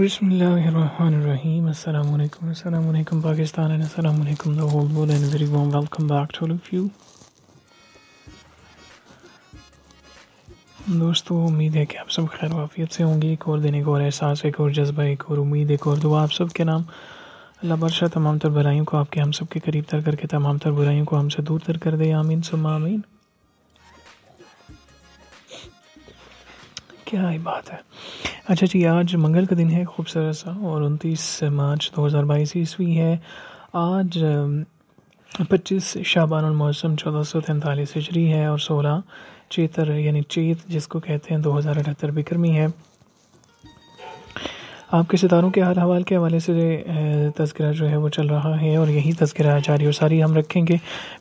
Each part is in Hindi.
Bismillahirrahmanirrahim. Assalamu alaikum. Assalamu alaikum Pakistan and Assalamu alaikum the whole world and a very warm welcome back to all of you. दोस्तों उम्मीद है कि आप सब खैर वाफियत से होंगे एक और दिन एक और एहसास एक और जज्बा एक और उम्मीद एक और दुआ आप सब के नाम अल्लाह बरशा तमाम तर बुराइयों को आपके हम सब के करीब तर करके तमाम तर बुराइयों को हमसे दूर तर कर दे आमीन सुम आमीन क्या ही बात है अच्छा जी आज मंगल का दिन है खूबसूरत सा और उनतीस मार्च दो हज़ार बाईस ईस्वी है आज पच्चीस शाबान मौसम चौदह सौ तैंतालीस हिजरी है और सोलह चेतर यानी चेत जिसको कहते हैं दो हज़ार अठहत्तर बिक्रमी है आपके सितारों के हाल हवाल के हवाले से तस्करा जो है वो चल रहा है और यही तस्करा जारी और सारी हम रखेंगे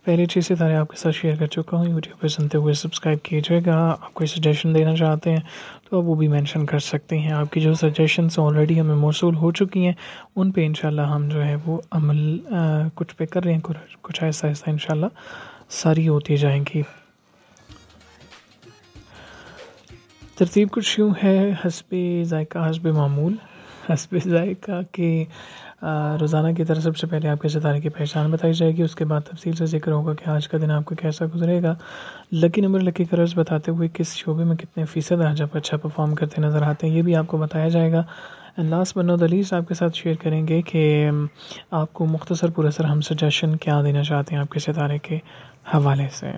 पहले छः सितारे आपके साथ शेयर कर चुका हूँ यूट्यूब पर सुनते हुए सब्सक्राइब कीजिएगा आप कोई सजेशन देना चाहते हैं तो आप वो भी मेंशन कर सकते हैं आपकी जो सजेशन ऑलरेडी हमें मौसू हो चुकी हैं उन पर इन हम जो है वो अमल आ, कुछ पे कर रहे हैं कुछ ऐसा ऐसा इन सारी होती जाएंगी तरतीब कुछ यूँ है हसब जायका हसब मामूल हसब का कि रोज़ाना की तरह सबसे पहले आपके सितारे की पहचान बताई जाएगी उसके बाद तफसील से जिक्र होगा कि आज का दिन आपको कैसा गुजरेगा लकी नंबर लकी कलर्स बताते हुए किस शोबे में कितने फ़ीसद आज आप अच्छा परफॉर्म करते नज़र आते हैं ये भी आपको बताया जाएगा एंड लास्ट बनो दलीस आपके साथ शेयर करेंगे कि आपको मुख्तसर पुरसर हम सजेशन क्या देना चाहते हैं आपके सितारे के हवाले से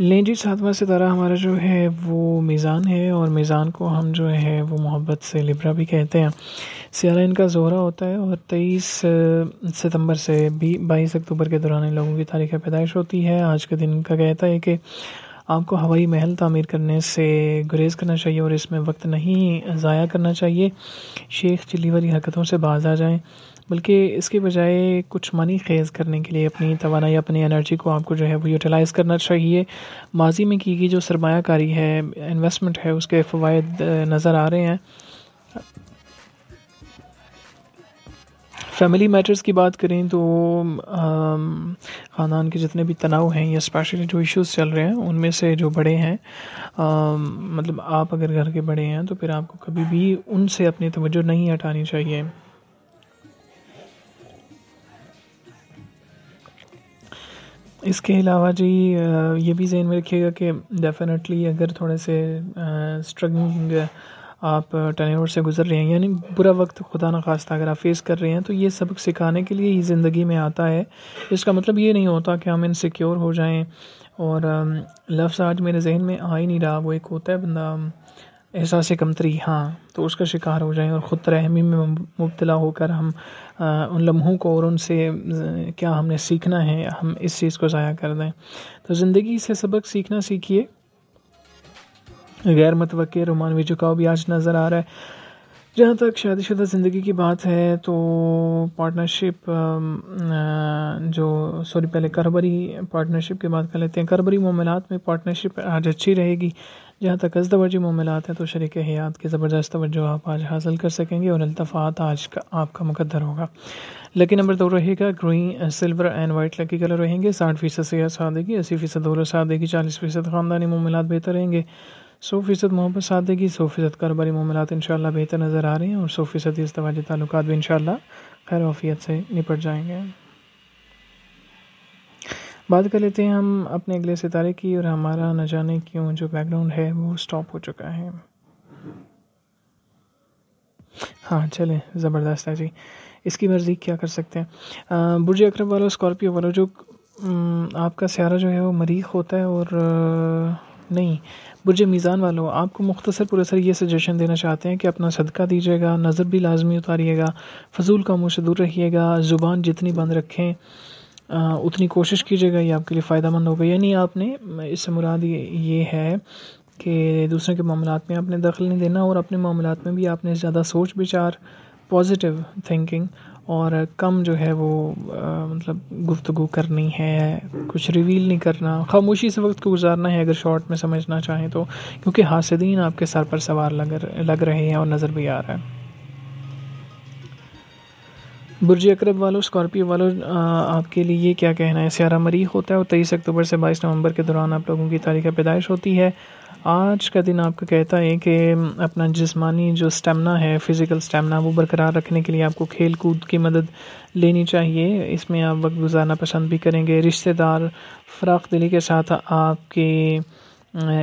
लें जी सातवा सितारा हमारा जो है वो मीज़ान है और मीज़ान को हम जो है वो मोहब्बत से लिब्रा भी कहते हैं सियारा इनका जोहरा होता है और तेईस सितंबर से भी बाईस अक्टूबर के दौरान लोगों की तारीख पैदाइश होती है आज के दिन का कहता है कि आपको हवाई महल तामीर करने से गुरेज़ करना चाहिए और इसमें वक्त नहीं ज़ाया करना चाहिए शेख चिल्ली वाली हरकतों से बाज आ जाएँ बल्कि इसके बजाय कुछ मनी खेज़ करने के लिए अपनी तोानाई अपनी एनर्जी को आपको जो है वो यूटिलाइज़ करना चाहिए माजी में की गई जो सरमाकारी है इन्वेस्टमेंट है उसके फ़वाद नज़र आ रहे हैं फैमिली मैटर्स की बात करें तो ख़ानदान के जितने भी तनाव हैं या स्पेशली जो इश्यूज चल रहे हैं उनमें से जो बड़े हैं आ, मतलब आप अगर घर के बड़े हैं तो फिर आपको कभी भी उनसे अपनी तवज्जो नहीं हटानी चाहिए इसके अलावा जी ये भी जहन में रखिएगा कि डेफिनेटली अगर थोड़े से स्ट्रगलिंग आप टर्न ओवर से गुजर रहे हैं यानी बुरा वक्त खुदा ना खास्ता अगर आप फेस कर रहे हैं तो ये सबक सिखाने के लिए ही ज़िंदगी में आता है इसका मतलब ये नहीं होता कि हम इनसिक्योर हो जाएं और लफ्ज़ आज मेरे जहन में आ ही नहीं रहा वो एक होता है बंदा एहसास कमतरी हाँ तो उसका शिकार हो जाएं और ख़ुद रहमी में मुबतला होकर हम उन लम्हों को और उनसे क्या हमने सीखना है हम इस चीज़ को ज़ाया कर दें तो ज़िंदगी से सबक सीखना सीखिए गैर मतवक़ रोमानवी झुकाव भी आज नज़र आ रहा है जहाँ तक शादीशुदा ज़िंदगी की बात है तो पार्टनरशिप जो सॉरी पहले करबरी पार्टनरशिप की बात कर लेते हैं करबरी मामलात में पार्टनरशिप आज अच्छी रहेगी जहाँ तक अजदवाजी मामलात हैं तो शरीक हयात की ज़बरदस्त तवज्जो आप आज हासिल कर सकेंगे और अल्तफ़ात आज का आपका मुकद्दर होगा लकी नंबर दो रहेगा green silver and white lucky colour रहेंगे साठ फीसद सेहत साथ देगी अस्सी फीसद दौलत साथ देगी चालीस फीसद ख़ानदानी मामलात बेहतर रहेंगे सौ फीसद मोहब्बत साथ देगी सौ फीसद कारोबारी मामला इन बेहतर नज़र आ रहे हैं और सौ फीसद इस तवाजी ताल्लुक भी इन खैर वफियत से निपट जाएंगे बात कर लेते हैं हम अपने अगले सितारे की और हमारा न जाने क्यों जो बैकग्राउंड है वो स्टॉप हो चुका है हाँ चले ज़बरदस्त है जी इसकी मर्ज़ी क्या कर सकते हैं बुर्ज अकरब वालों स्कॉर्पियो वालों जो आपका स्यारा जो है वो मरीख होता है और नहीं बुरज मीज़ान वालों आपको मुख्तसर पुरसर ये सजेशन देना चाहते हैं कि अपना सदका दीजिएगा नज़र भी लाजमी उतारिएगा फजूल मुँह से दूर रहिएगा ज़ुबान जितनी बंद रखें उतनी कोशिश कीजिएगा ये आपके लिए फ़ायदा होगा यानी आपने इससे मुराद ये ये है कि दूसरों के मामला में आपने दखल नहीं देना और अपने मामला में भी आपने ज़्यादा सोच विचार पॉजिटिव थिंकिंग और कम जो है वो आ, मतलब गुफ्तु करनी है कुछ रिवील नहीं करना खामोशी से वक्त को गुजारना है अगर शॉर्ट में समझना चाहें तो क्योंकि हासदीन आपके सर पर सवार लग लग रहे हैं और नज़र भी आ रहा है बुर्ज अकरब वालों स्कॉर्पियो वालों आपके लिए क्या कहना है सारा मरीख होता है और तेईस अक्टूबर से बाईस नवंबर के दौरान आप लोगों की तारीख पैदाइश होती है आज का दिन आपको कहता है कि अपना जिस्मानी जो स्टेमिना है फ़िज़िकल स्टेमिना वो बरकरार रखने के लिए आपको खेल कूद की मदद लेनी चाहिए इसमें आप वक्त गुजारना पसंद भी करेंगे रिश्तेदार फ़राख दिली के साथ आपके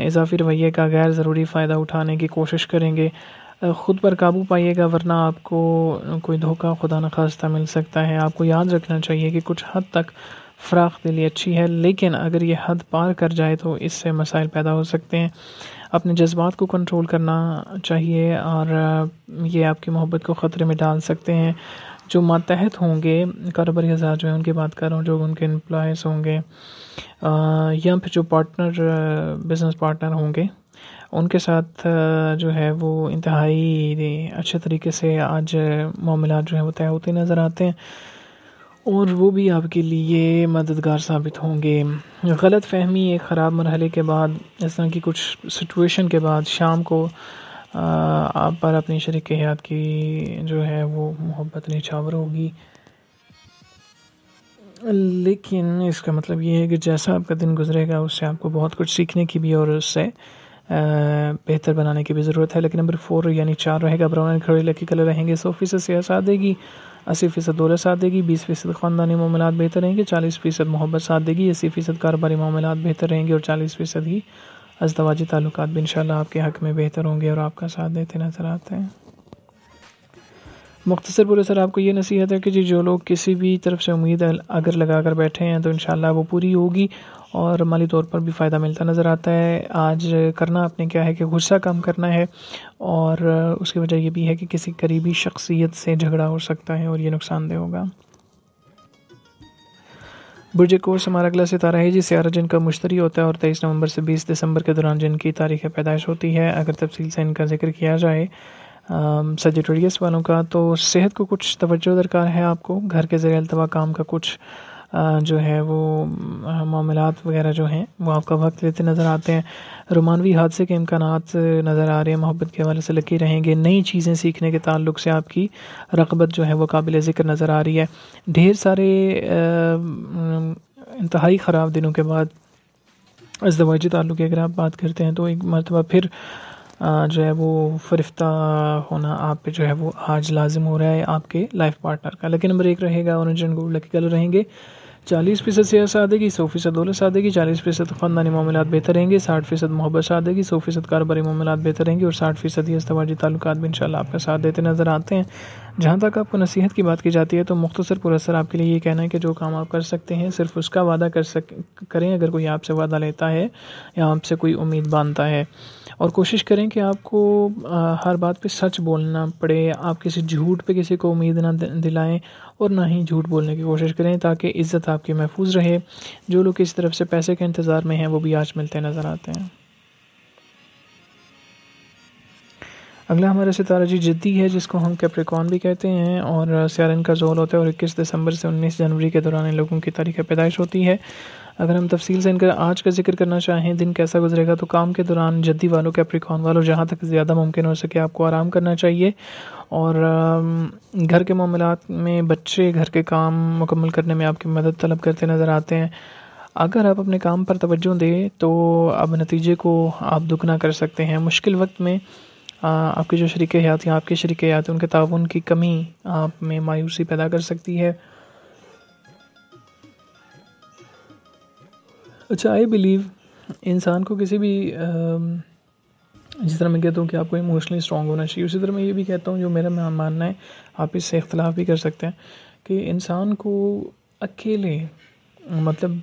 इजाफी रवैये का गैर ज़रूरी फ़ायदा उठाने की कोशिश करेंगे ख़ुद पर काबू पाइएगा वरना आपको कोई धोखा खुदा न खास्ता मिल सकता है आपको याद रखना चाहिए कि कुछ हद तक फ़राख दिली अच्छी है लेकिन अगर ये हद पार कर जाए तो इससे मसाइल पैदा हो सकते हैं अपने जज्बात को कंट्रोल करना चाहिए और ये आपकी मोहब्बत को ख़तरे में डाल सकते हैं जो मातहत होंगे कारोबारी हजार जो है उनकी बात कर रहा हूँ जो उनके एम्प्लॉयज़ होंगे या फिर जो पार्टनर बिज़नेस पार्टनर होंगे उनके साथ जो है वो इंतहाई अच्छे तरीके से आज मामला जो है वो तय होते नज़र आते हैं और वो भी आपके लिए मददगार साबित होंगे गलत फहमी एक ख़राब मरहले के बाद इस तरह की कुछ सिचुएशन के बाद शाम को आप पर अपनी शरीक हयात की जो है वो मोहब्बत निछावर होगी लेकिन इसका मतलब ये है कि जैसा आपका दिन गुजरेगा उससे आपको बहुत कुछ सीखने की भी और उससे बेहतर बनाने की भी ज़रूरत है लेकिन नंबर फोर यानी चार रहेगा ब्राउन एंड खड़े लकी कलर रहेंगे सौ फीसद साथ देगी अस्सी फ़ीसद दौलत साथ देगी बीस फ़ीसद ख़ानदानी मामला बेहतर रहेंगे चालीस फ़ीसद मोहब्बत साथ देगी अस्सी फ़ीसद कारोबारी मामला बेहतर रहेंगे और चालीस फ़ीसद ही अजदवाजी ताल्लुक भी इन आपके हक़ में बेहतर होंगे और आपका साथ देते नज़र आते हैं मुख्तसर बोले सर आपको ये नसीहत है कि जी जो लोग किसी भी तरफ से उम्मीद अगर लगा कर बैठे हैं तो इन वो पूरी होगी और माली तौर पर भी फ़ायदा मिलता नज़र आता है आज करना आपने क्या है कि गुस्सा कम करना है और उसकी वजह यह भी है कि किसी करीबी शख्सियत से झगड़ा हो सकता है और ये नुकसानदेह होगा बुर्ज कोर्स हमारा अगला सितारा है जी सियारा जिनका मुश्तरी होता है और तेईस नवंबर से बीस दिसंबर के दौरान जिनकी तारीख पैदाइश होती है अगर तफसील से इनका जिक्र किया जाए सजेटोरियस वालों का तो सेहत को कुछ तवज्जो दरकार है आपको घर के ज़रिए अलतवा काम का कुछ जो है वो मामला वगैरह जो हैं वो आपका वक्त लेते नज़र आते हैं रोमानवी हादसे के इम्कान नज़र आ रहे हैं मोहब्बत के हवाले से लकी रहेंगे नई चीज़ें सीखने के ताल्लुक से आपकी रगबत जो है वो काबिल ज़िक्र नज़र आ रही है ढेर सारे इंतहाई ख़राब दिनों के बाद अजदवाजी ताल्लुक की अगर आप बात करते हैं तो एक मरतबा फिर जो है वो फरिफ्ता होना आप पे जो है वो आज लाजिम हो रहा है आपके लाइफ पार्टनर का लकी नंबर एक रहेगा orange and gold lucky colour रहेंगे चालीस फीसद सेहत सादेगी सौ फीसद दौलत सादेगी चालीस फीसद ख़ानदानी मामला बेहतर रहेंगे साठ फीसद मोहब्बत सादेगी सौ फीसद कारोबारी मामला बेहतर रहेंगे और साठ फीसद ही इस्तवाजी ताल्लुक भी शाला आपका साथ देते नज़र आते हैं जहाँ तक आपको नसीहत की बात की जाती है तो मुख्तसर पुरसर आपके लिए ये कहना है कि जो काम आप कर सकते हैं सिर्फ उसका वादा कर सक करें अगर कोई आपसे वादा लेता है या आपसे कोई उम्मीद बांधता है और कोशिश करें कि आपको हर बात पे सच बोलना पड़े आप किसी झूठ पे किसी को उम्मीद ना दिलाएं और ना ही झूठ बोलने की कोशिश करें ताकि इज़्ज़त आपकी महफूज रहे जो लोग इस तरफ से पैसे के इंतज़ार में हैं वो भी आज मिलते नज़र आते हैं अगला हमारा सितारा जी जिद्दी है जिसको हम कैप्रिकॉन भी कहते हैं और सियारन का जोल होता है और इक्कीस दिसंबर से उन्नीस जनवरी के दौरान लोगों की तारीख पैदाइश होती है अगर हम तफसील से इनका आज का जिक्र करना चाहें दिन कैसा गुजरेगा तो काम के दौरान जद्दी वालों कैप्रिकॉन वालों जहाँ तक ज़्यादा मुमकिन हो सके आपको आराम करना चाहिए और घर के मामला में बच्चे घर के काम मुकम्मल करने में आपकी मदद तलब करते नज़र आते हैं अगर आप अपने काम पर तवज्जो दें तो अब नतीजे को आप दुगना कर सकते हैं मुश्किल वक्त में आपके जो शरीक हयात या आपके शरीक हयात उनके ताउन की कमी आप में मायूसी पैदा कर सकती है अच्छा आई बिलीव इंसान को किसी भी जिस तरह मैं कहता हूँ कि आपको इमोशनली स्ट्रांग होना चाहिए उसी तरह मैं ये भी कहता हूँ जो मेरा मानना है आप इससे इख्तलाफ भी कर सकते हैं कि इंसान को अकेले मतलब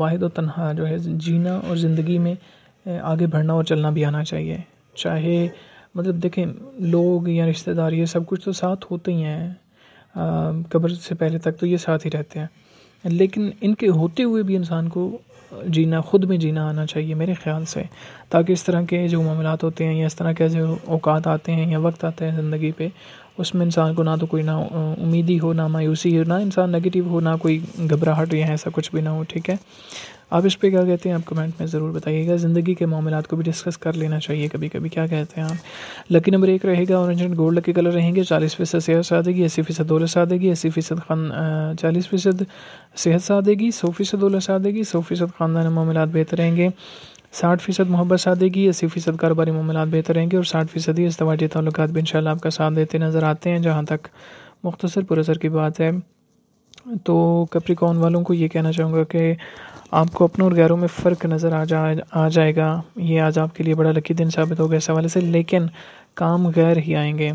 वाहिद और तनहा जो है जीना और ज़िंदगी में आगे बढ़ना और चलना भी आना चाहिए चाहे मतलब देखें लोग या रिश्तेदार ये सब कुछ तो साथ होते ही हैं कब्र से पहले तक तो ये साथ ही रहते हैं लेकिन इनके होते हुए भी इंसान को जीना ख़ुद में जीना आना चाहिए मेरे ख्याल से ताकि इस तरह के जो मामला होते हैं या इस तरह के जो अवकात आते हैं या वक्त आते हैं ज़िंदगी पे उसमें इंसान को ना तो कोई ना उम्मीदी हो ना मायूसी हो ना इंसान नेगेटिव हो ना कोई घबराहट या ऐसा कुछ भी ना हो ठीक है आप इस पर क्या कहते हैं आप कमेंट में ज़रूर बताइएगा ज़िंदगी के मामला को भी डिस्कस कर लेना चाहिए कभी कभी क्या कहते हैं आप लकी नंबर एक रहेगा orange and gold lucky colour रहेंगे चालीस फीसद सेहत साथ अस्सी फीसद दौलत साथ अस्सी फीसद खान चालीस फीसद सेहत साथ सौ फीसद दौलत साधेगी सौ फीसद खानदान मामला बेहतर रहेंगे साठ फीसद मोहब्बत साथ देगी अस्सी फीसद कारोबारी मामला बेहतर रहेंगे और साठ फीसद ही इस्तेवाजी तल्लक भी इन आपका साथ देते नज़र आते हैं जहाँ तक मुख्तर पुरसर की बात है तो कप्रिकॉन वालों को ये कहना चाहूँगा कि आपको अपनों और गैरों में फ़र्क नज़र आ जा आ जाएगा ये आज आपके लिए बड़ा लकी दिन साबित होगा इस हवाले से लेकिन काम गैर ही आएंगे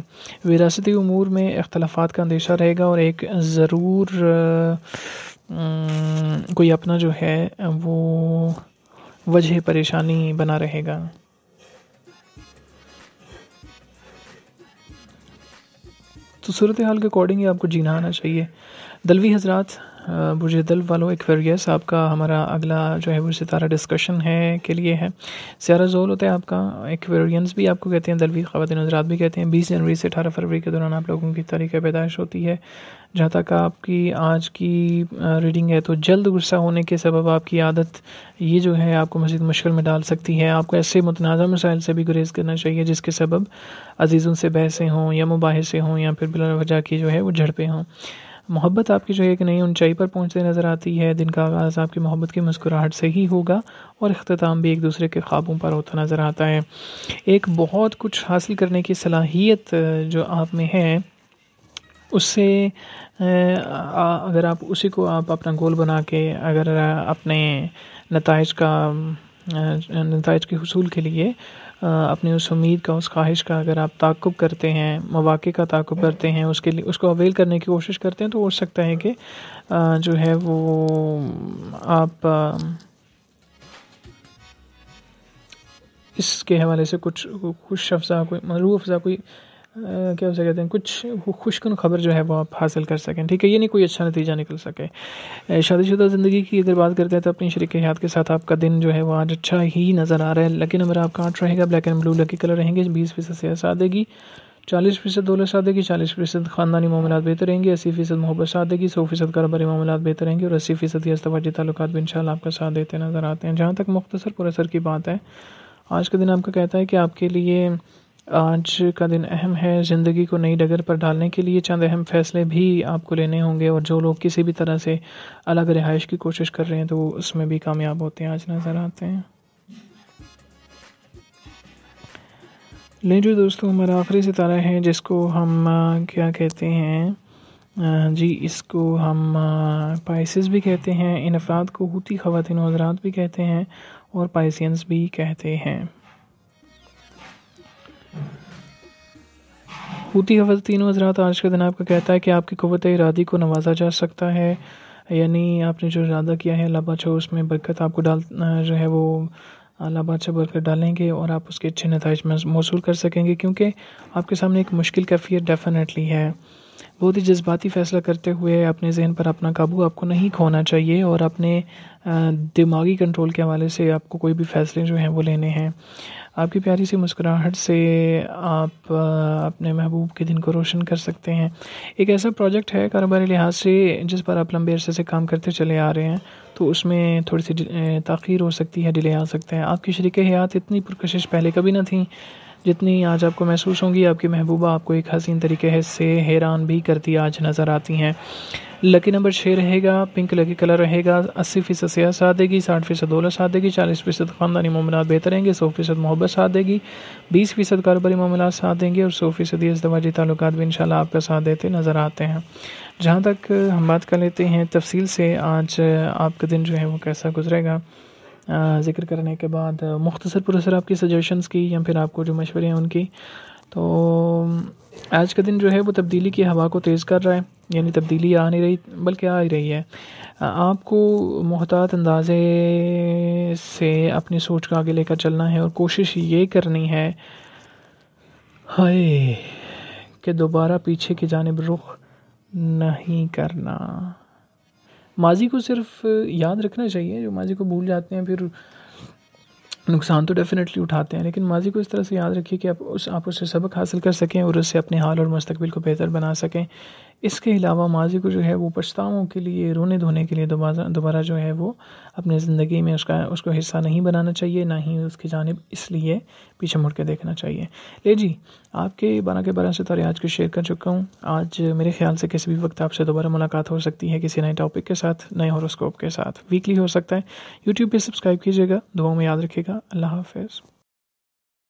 विरासती उमूर में अख्तलाफात का अंदेशा रहेगा और एक ज़रूर कोई अपना जो है वो वजह परेशानी बना रहेगा तो सूरत हाल के अकॉर्डिंग ही आपको जीना आना चाहिए दलवी हजरात बुरज दल वालों एक्वेरियस आपका हमारा अगला जो है वो सितारा डिस्कशन है के लिए है सियारा जोल होता है आपका एक्वेरियंस भी आपको कहते हैं दलवी ख़वान हजरात भी कहते हैं बीस जनवरी से अठारह फरवरी के दौरान आप लोगों की तारीख पैदाइश होती है जहाँ तक आपकी आज की रीडिंग है तो जल्द गुस्सा होने के सबब आपकी आदत ये जो है आपको मजीद मुश्किल में डाल सकती है आपको ऐसे मतनाजा मसाइल से भी गुरेज करना चाहिए जिसके सबब अजीज़ों से बहसें हों या मुबाहसे हों या फिर बिला वजह की जो है वो झड़पें हों मोहब्बत आपकी जो है एक नई ऊंचाई पर पहुंचते नज़र आती है दिन का आगाज़ आपकी मोहब्बत की मुस्कुराहट से ही होगा और अख्ताम भी एक दूसरे के ख्वाबों पर होता नज़र आता है एक बहुत कुछ हासिल करने की सलाहियत जो आप में है उससे अगर आप उसी को आप अपना गोल बना के अगर अपने नतज का नतज के हसूल के लिए अपनी उस उम्मीद का उस ख्वाहिश का अगर आप ताकुब करते हैं मौाक़े का ताकुब करते हैं उसके लिए उसको अवेल करने की कोशिश करते हैं तो हो सकता है कि जो है वो आप इसके हवाले से कुछ खुश अफजा कोई मरू अफजा कोई क्या उसे कहते हैं कुछ खुशकन खबर जो है वो आप हासिल कर सकें ठीक है ये नहीं कोई अच्छा नतीजा निकल सके शादीशुदा ज़िंदगी की अगर बात करते हैं तो अपनी शरीक हयात के साथ आपका दिन जो है वो आज अच्छा ही नज़र आ रहा है लकी नंबर आपका आठ रहेगा black and blue lucky colour रहेंगे बीस फीसद से सादेगी चालीस फीसद दौलत सादेगी चालीस फीसद खानदानी मामला बेहतर रहेंगे अस्सी फीसद मोहब्बत सादेगी सौ फीसद कारोबारी मामला बेहतर रहेंगे और अस्सी फीसद अस्तवाजी तल्लक भी इन आपका साथ देते नज़र आते हैं जहाँ तक मुख्तर पुरसर की बात है आज का दिन आपका कहता है कि आपके लिए आज का दिन अहम है ज़िंदगी को नई डगर पर डालने के लिए चंद अहम फैसले भी आपको लेने होंगे और जो लोग किसी भी तरह से अलग रिहाइश की कोशिश कर रहे हैं तो उसमें भी कामयाब होते हैं आज नज़र आते हैं लें जो दोस्तों हमारा आखिरी सितारा है जिसको हम क्या कहते हैं जी इसको हम पाइसिस भी कहते हैं इन अफराद को होती ख़वान हजरात भी कहते हैं और पाइसियंस भी कहते हैं हफ हवलतीन हजरात आज के दिन आपका कहता है कि आपकी कुत इरादी को नवाजा जा सकता है यानी आपने जो इरादा किया है अल्लाह बादशाह उसमें बरकत आपको डाल जो है वो अल्लाह बादशाह बरकत डालेंगे और आप उसके अच्छे नतज मौसू कर सकेंगे क्योंकि आपके सामने एक मुश्किल कैफियत डेफिनेटली है बहुत ही जज्बाती फ़ैसला करते हुए अपने जहन पर अपना काबू आपको नहीं खोना चाहिए और अपने दिमागी कंट्रोल के हवाले से आपको कोई भी फ़ैसले जो हैं वो लेने हैं आपकी प्यारी सी मुस्कुराहट से आप अपने महबूब के दिन को रोशन कर सकते हैं एक ऐसा प्रोजेक्ट है कारोबारी लिहाज से जिस पर आप लंबे अरसे से काम करते चले आ रहे हैं तो उसमें थोड़ी सी तखीर हो सकती है डिले आ सकता है आपकी शरीक हयात इतनी पुरकशिश पहले कभी ना थी जितनी आज आपको महसूस होंगी आपकी महबूबा आपको एक हसीन तरीके से हैरान भी करती आज नज़र आती हैं लकी नंबर छः रहेगा पिंक लकी कलर रहेगा अस्सी फ़ीसद सेहत साथ देगी साठ फ़ीसद दौलत साथ देगी चालीस फ़ीसद ख़ानदानी मामला बेहतर रहेंगे सौ फ़ीसद मोहब्बत साथ देगी बीस फ़ीसद कारोबारी मामला साथ देंगे और सौ फ़ीसद ये अजदवाजी ताल्लुक भी इन आपका साथ देते नज़र आते हैं जहाँ तक हम बात कर लेते हैं तफसील से आज आपका दिन जो है वो कैसा गुजरेगा ज़िक्र करने के बाद मुख्तसर पुरसर आपकी सजेशंस की या फिर आपको जो मशवरे हैं उनकी तो आज का दिन जो है वो तब्दीली की हवा को तेज़ कर रहा है यानी तब्दीली आ नहीं रही बल्कि आ ही रही है आपको मोहतात अंदाज़े से अपनी सोच को आगे लेकर चलना है और कोशिश ये करनी है हाय कि दोबारा पीछे की जानब रुख नहीं करना माजी को सिर्फ याद रखना चाहिए जो माजी को भूल जाते हैं फिर नुकसान तो डेफिनेटली उठाते हैं लेकिन माजी को इस तरह से याद रखिए कि आप उस आप उससे सबक हासिल कर सकें और उससे अपने हाल और मुस्तबिल को बेहतर बना सकें इसके अलावा माजी को जो है वो पछतावों के लिए रोने धोने के लिए दोबारा दोबारा जो है वो अपने ज़िंदगी में उसका उसको हिस्सा नहीं बनाना चाहिए ना ही उसकी जानब इसलिए पीछे मुड़ के देखना चाहिए ले जी आपके बारह के बारह सितारे आज के शेयर कर चुका हूँ आज मेरे ख्याल से किसी भी वक्त आपसे दोबारा मुलाकात हो सकती है किसी नए टॉपिक के साथ नए हॉरोस्कोप के साथ वीकली हो सकता है यूट्यूब पर सब्सक्राइब कीजिएगा दुआओं में याद रखिएगा अल्लाह हाफिज़